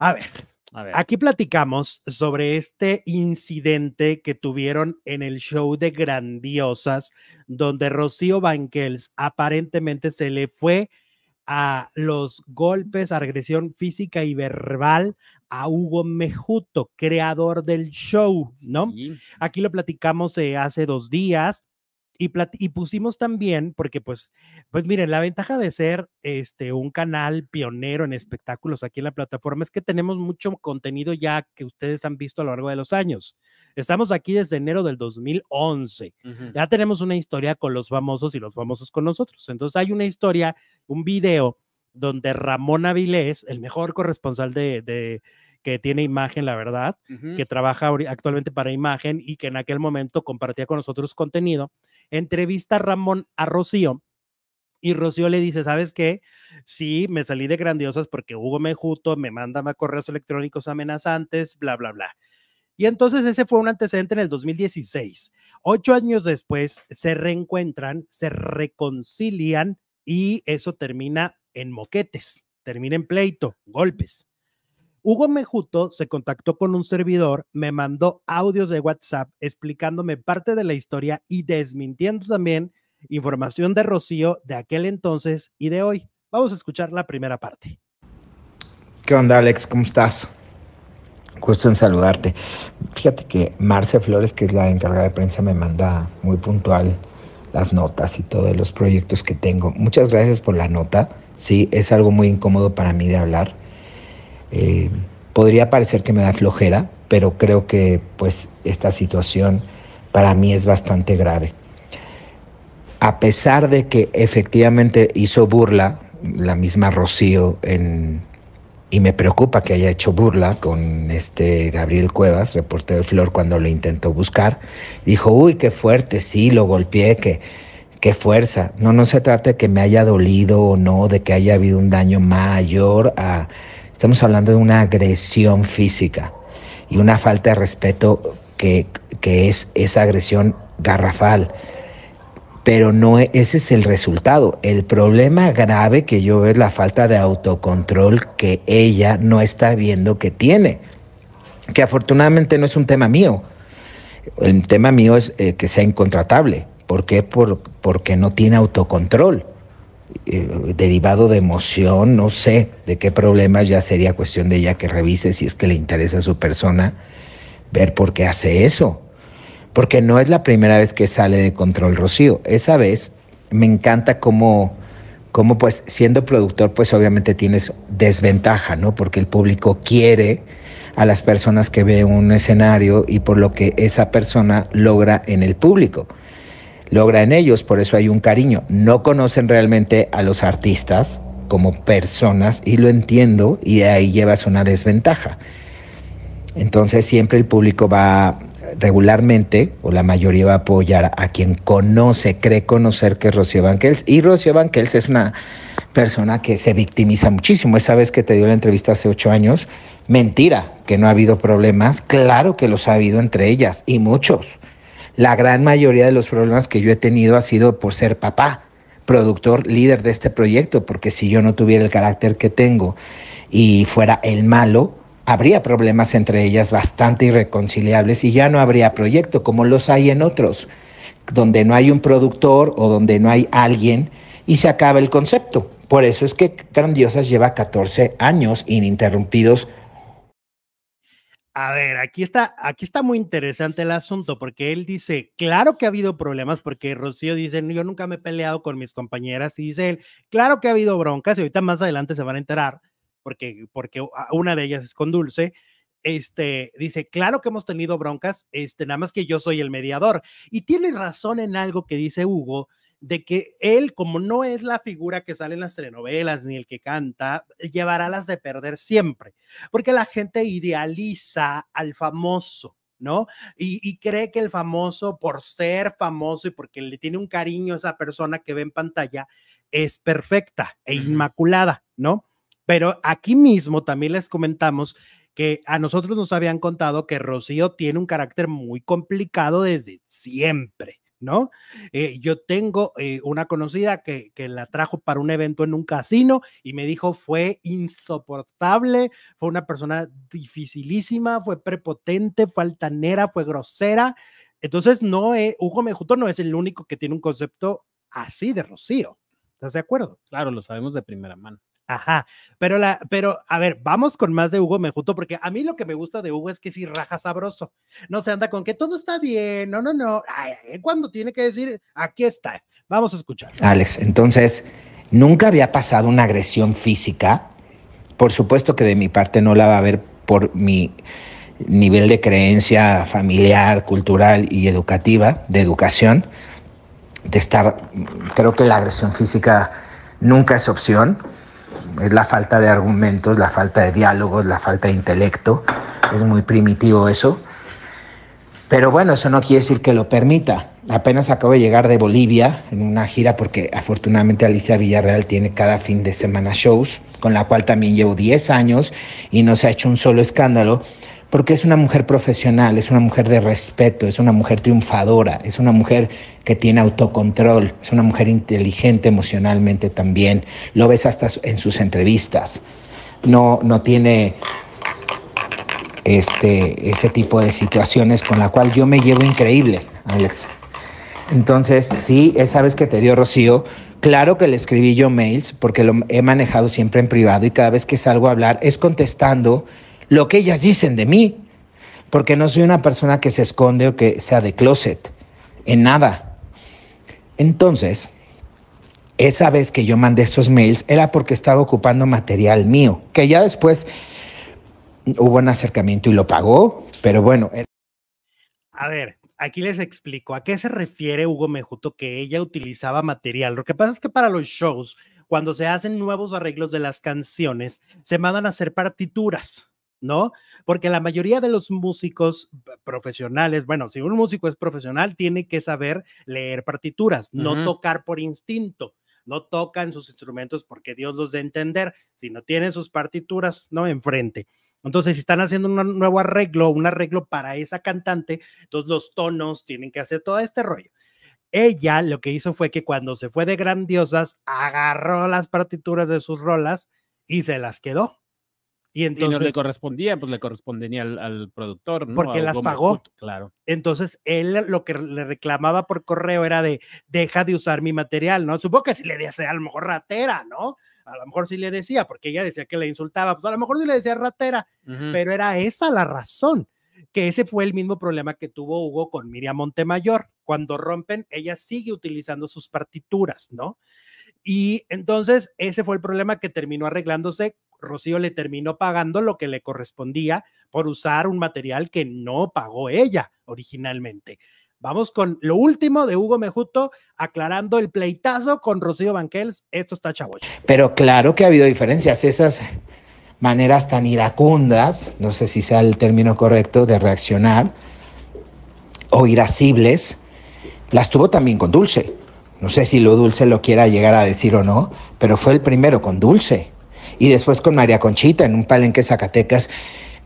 A ver, Aquí platicamos sobre este incidente que tuvieron en el show de Grandiosas, donde Rocío Banquels aparentemente se le fue a los golpes, agresión física y verbal a Hugo Mejuto, creador del show, ¿no? Aquí lo platicamos eh, hace dos días y, pusimos también, porque pues, pues miren, la ventaja de ser este, un canal pionero en espectáculos aquí en la plataforma es que tenemos mucho contenido ya que ustedes han visto a lo largo de los años. Estamos aquí desde enero del 2011. Ya tenemos una historia con los famosos y los famosos con nosotros. Entonces hay una historia, un video donde Ramón Avilés, el mejor corresponsal de, que tiene imagen, la verdad, que trabaja actualmente para imagen y que en aquel momento compartía con nosotros contenido, entrevista Ramón a Rocío y Rocío le dice, ¿sabes qué? Sí, me salí de grandiosas porque Hugo Mejuto me manda a correos electrónicos amenazantes, bla, bla, bla. Y entonces ese fue un antecedente en el 2016. Ocho años después se reencuentran, se reconcilian y eso termina en moquetes, termina en pleito, golpes. Hugo Mejuto se contactó con un servidor, me mandó audios de WhatsApp explicándome parte de la historia y desmintiendo también información de Rocío de aquel entonces y de hoy. Vamos a escuchar la primera parte. ¿Qué onda, Alex? ¿Cómo estás? Gusto en saludarte. Fíjate que Marcia Flores, que es la encargada de prensa, me manda muy puntual las notas y todos los proyectos que tengo. Muchas gracias por la nota. Sí, es algo muy incómodo para mí de hablar eh, podría parecer que me da flojera, pero creo que pues esta situación para mí es bastante grave. A pesar de que efectivamente hizo burla, la misma Rocío y me preocupa que haya hecho burla con este Gabriel Cuevas, reportero de Flor, cuando lo intentó buscar. Dijo, uy, qué fuerte, sí, lo golpeé, que, qué fuerza. No, no se trata de que me haya dolido o no, de que haya habido un daño mayor a Estamos hablando de una agresión física y una falta de respeto que, que es esa agresión garrafal. Pero no e, ese es el resultado. El problema grave que yo veo es la falta de autocontrol que ella no está viendo que tiene. Que afortunadamente no es un tema mío. El tema mío es eh, que sea incontratable. ¿Por qué? Por, porque no tiene autocontrol. Eh, derivado de emoción, no sé de qué problemas, ya sería cuestión de ella que revise si es que le interesa a su persona ver por qué hace eso. Porque no es la primera vez que sale de control Rocío. Esa vez me encanta cómo, pues siendo productor pues obviamente tienes desventaja, ¿no? Porque el público quiere a las personas que ve un escenario y por lo que esa persona logra en el público logra en ellos, por eso hay un cariño. No conocen realmente a los artistas como personas y lo entiendo y de ahí llevas una desventaja. Entonces siempre el público va regularmente o la mayoría va a apoyar a quien conoce, cree conocer que es Rocío Banquels. Y Rocío Banquels es una persona que se victimiza muchísimo. Esa vez que te dio la entrevista hace ocho años, mentira, que no ha habido problemas. Claro que los ha habido entre ellas y muchos. La gran mayoría de los problemas que yo he tenido ha sido por ser papá, productor, líder de este proyecto, porque si yo no tuviera el carácter que tengo y fuera el malo, habría problemas entre ellas bastante irreconciliables y ya no habría proyecto como los hay en otros, donde no hay un productor o donde no hay alguien y se acaba el concepto. Por eso es que Grandiosas lleva 14 años ininterrumpidos a ver, aquí está, aquí está muy interesante el asunto porque él dice, claro que ha habido problemas porque Rocío dice, yo nunca me he peleado con mis compañeras y dice él, claro que ha habido broncas y ahorita más adelante se van a enterar porque, porque una de ellas es con Dulce. Este dice, claro que hemos tenido broncas, este nada más que yo soy el mediador y tiene razón en algo que dice Hugo de que él, como no es la figura que sale en las telenovelas ni el que canta, llevará las de perder siempre, porque la gente idealiza al famoso. ¿No? Y, cree que el famoso, por ser famoso y porque le tiene un cariño a esa persona que ve en pantalla, es perfecta e inmaculada, ¿no? Pero aquí mismo también les comentamos que a nosotros nos habían contado que Rocío tiene un carácter muy complicado desde siempre. ¿no? Eh, yo tengo eh, una conocida que, la trajo para un evento en un casino y me dijo fue insoportable, fue una persona dificilísima, fue prepotente, fue altanera, fue grosera. Entonces, no, eh, Hugo Mejuto no es el único que tiene un concepto así de Rocío. ¿Estás de acuerdo? Claro, lo sabemos de primera mano. Ajá, pero la, pero a ver, vamos con más de Hugo Mejuto, porque a mí lo que me gusta de Hugo es que si raja sabroso, no se anda con que todo está bien, no, no, no, cuando tiene que decir, aquí está, vamos a escuchar. Alex, entonces, nunca había pasado una agresión física, por supuesto que de mi parte no la va a haber por mi nivel de creencia familiar, cultural y educativa, de educación, de estar, creo que la agresión física nunca es opción es la falta de argumentos, la falta de diálogos, la falta de intelecto. Es muy primitivo eso. Pero bueno, eso no quiere decir que lo permita. Apenas acabo de llegar de Bolivia en una gira porque afortunadamente Alicia Villarreal tiene cada fin de semana shows, con la cual también llevo 10 años y no se ha hecho un solo escándalo porque es una mujer profesional, es una mujer de respeto, es una mujer triunfadora, es una mujer que tiene autocontrol, es una mujer inteligente emocionalmente también. Lo ves hasta en sus entrevistas. No, no tiene este, ese tipo de situaciones con la cual yo me llevo increíble, Alex. Entonces, sí, esa vez que te dio Rocío, Claro que le escribí yo mails porque lo he manejado siempre en privado y cada vez que salgo a hablar es contestando lo que ellas dicen de mí, porque no soy una persona que se esconde o que sea de closet, en nada. Entonces, esa vez que yo mandé esos mails era porque estaba ocupando material mío, que ya después hubo un acercamiento y lo pagó, pero bueno. Eh, a ver, aquí les explico a qué se refiere Hugo Mejuto que ella utilizaba material. Lo que pasa es que para los shows, cuando se hacen nuevos arreglos de las canciones, se mandan a hacer partituras. ¿no? Porque la mayoría de los músicos profesionales, bueno, si un músico es profesional, tiene que saber leer partituras, no tocar por instinto, no tocan sus instrumentos porque Dios los de entender, sino tienen sus partituras, ¿no? Enfrente. Entonces, si están haciendo un nuevo arreglo, un arreglo para esa cantante, entonces los tonos tienen que hacer todo este rollo. Ella lo que hizo fue que cuando se fue de grandiosas, agarró las partituras de sus rolas y se las quedó. Y entonces. no le correspondía, pues le correspondía al, productor, ¿no? Porque las pagó. claro. Entonces él lo que le reclamaba por correo era de: deja de usar mi material, ¿no? Supongo que si le decía, a lo mejor ratera, ¿no? A lo mejor sí le decía, porque ella decía que le insultaba, pues a lo mejor sí le decía ratera, pero era esa la razón que ese fue el mismo problema que tuvo Hugo con Miriam Montemayor. Cuando rompen, ella sigue utilizando sus partituras, ¿no? Y entonces ese fue el problema que terminó arreglándose Rocío le terminó pagando lo que le correspondía por usar un material que no pagó ella originalmente. Vamos con lo último de Hugo Mejuto aclarando el pleitazo con Rocío Banquels. Esto está chavo Pero claro que ha habido diferencias. Esas maneras tan iracundas, no sé si sea el término correcto, de reaccionar o irascibles, las tuvo también con Dulce. No sé si lo Dulce lo quiera llegar a decir o no, pero fue el primero con Dulce y después con María Conchita en un palenque Zacatecas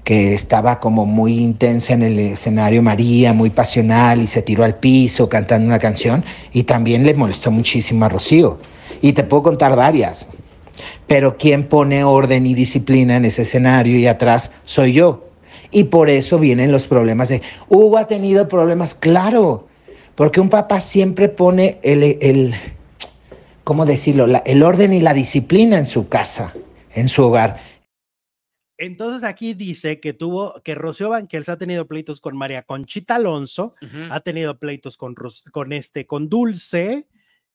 que estaba como muy intensa en el escenario María, muy pasional y se tiró al piso cantando una canción y también le molestó muchísimo a Rocío. Y te puedo contar varias, pero quien pone orden y disciplina en ese escenario y atrás soy yo. Y por eso vienen los problemas de, Hugo ha tenido problemas, claro, porque un papá siempre pone el, el ¿cómo decirlo?, el orden y la disciplina en su casa en su hogar. Entonces aquí dice que tuvo, que Rocío Banquels ha tenido pleitos con María Conchita Alonso, ha tenido pleitos con, con este, con Dulce,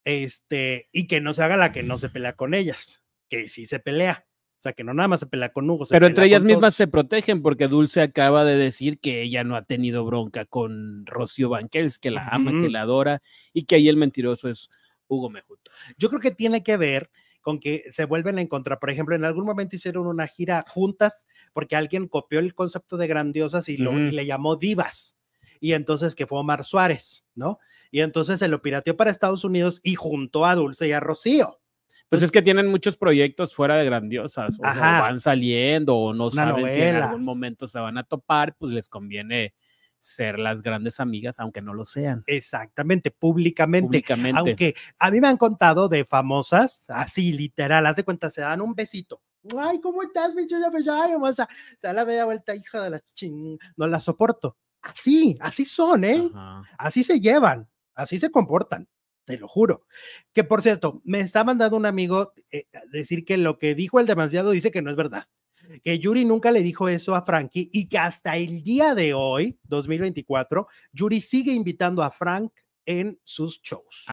este, y que no se haga la que no se pelea con ellas, que sí se pelea. O sea, que no nada más se pelea con Hugo. Pero entre ellas mismas se protegen porque Dulce acaba de decir que ella no ha tenido bronca con Rocío Banquels, que la ama, que la adora y que ahí el mentiroso es Hugo Mejuto. Yo creo que tiene que ver con que se vuelven a encontrar. Por ejemplo, en algún momento hicieron una gira juntas porque alguien copió el concepto de grandiosas y, lo, le llamó divas. Y entonces que fue Omar Suárez, ¿no? Y entonces se lo pirateó para Estados Unidos y juntó a Dulce y a Rocío. Pues, pues es que tienen muchos proyectos fuera de grandiosas, o, van saliendo, o no saben en algún momento se van a topar, pues les conviene ser las grandes amigas, aunque no lo sean. Exactamente, públicamente. públicamente. Aunque a mí me han contado de famosas, así literal, haz de cuenta, se dan un besito. Ay, ¿cómo estás, bicho? Ya, hermosa. Se da la media vuelta, hija de la ching. No la soporto. Así, así son, ¿eh? Así se llevan, así se comportan te lo juro. Que por cierto, me está mandando un amigo eh, decir que lo que dijo el demasiado dice que no es verdad que Yuri nunca le dijo eso a Frankie y que hasta el día de hoy, 2024, Yuri sigue invitando a Frank en sus shows.